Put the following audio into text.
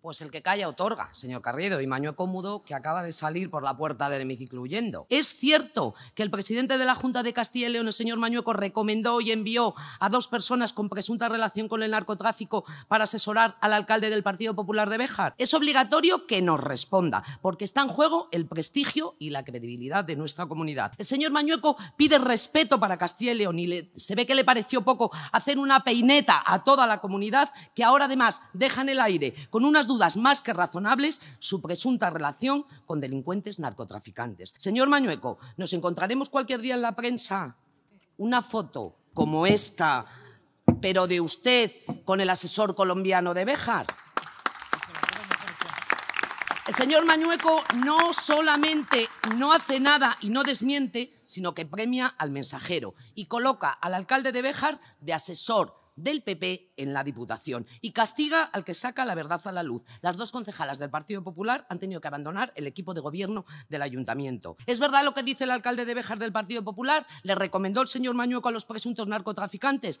Pues el que calla otorga, señor Carriedo, y Mañueco Mudo, que acaba de salir por la puerta del hemiciclo huyendo. Es cierto que el presidente de la Junta de Castilla y León, el señor Mañueco, recomendó y envió a dos personas con presunta relación con el narcotráfico para asesorar al alcalde del Partido Popular de Béjar. Es obligatorio que nos responda, porque está en juego el prestigio y la credibilidad de nuestra comunidad. El señor Mañueco pide respeto para Castilla y León y se ve que le pareció poco hacer una peineta a toda la comunidad que ahora además deja en el aire con unas dudas más que razonables su presunta relación con delincuentes narcotraficantes. Señor Mañueco, nos encontraremos cualquier día en la prensa una foto como esta, pero de usted con el asesor colombiano de Béjar. El señor Mañueco no solamente no hace nada y no desmiente, sino que premia al mensajero y coloca al alcalde de Béjar de asesor del PP en la Diputación y castiga al que saca la verdad a la luz. Las dos concejalas del Partido Popular han tenido que abandonar el equipo de gobierno del ayuntamiento. ¿Es verdad lo que dice el alcalde de Bejar del Partido Popular? ¿Le recomendó el señor Mañueco a los presuntos narcotraficantes?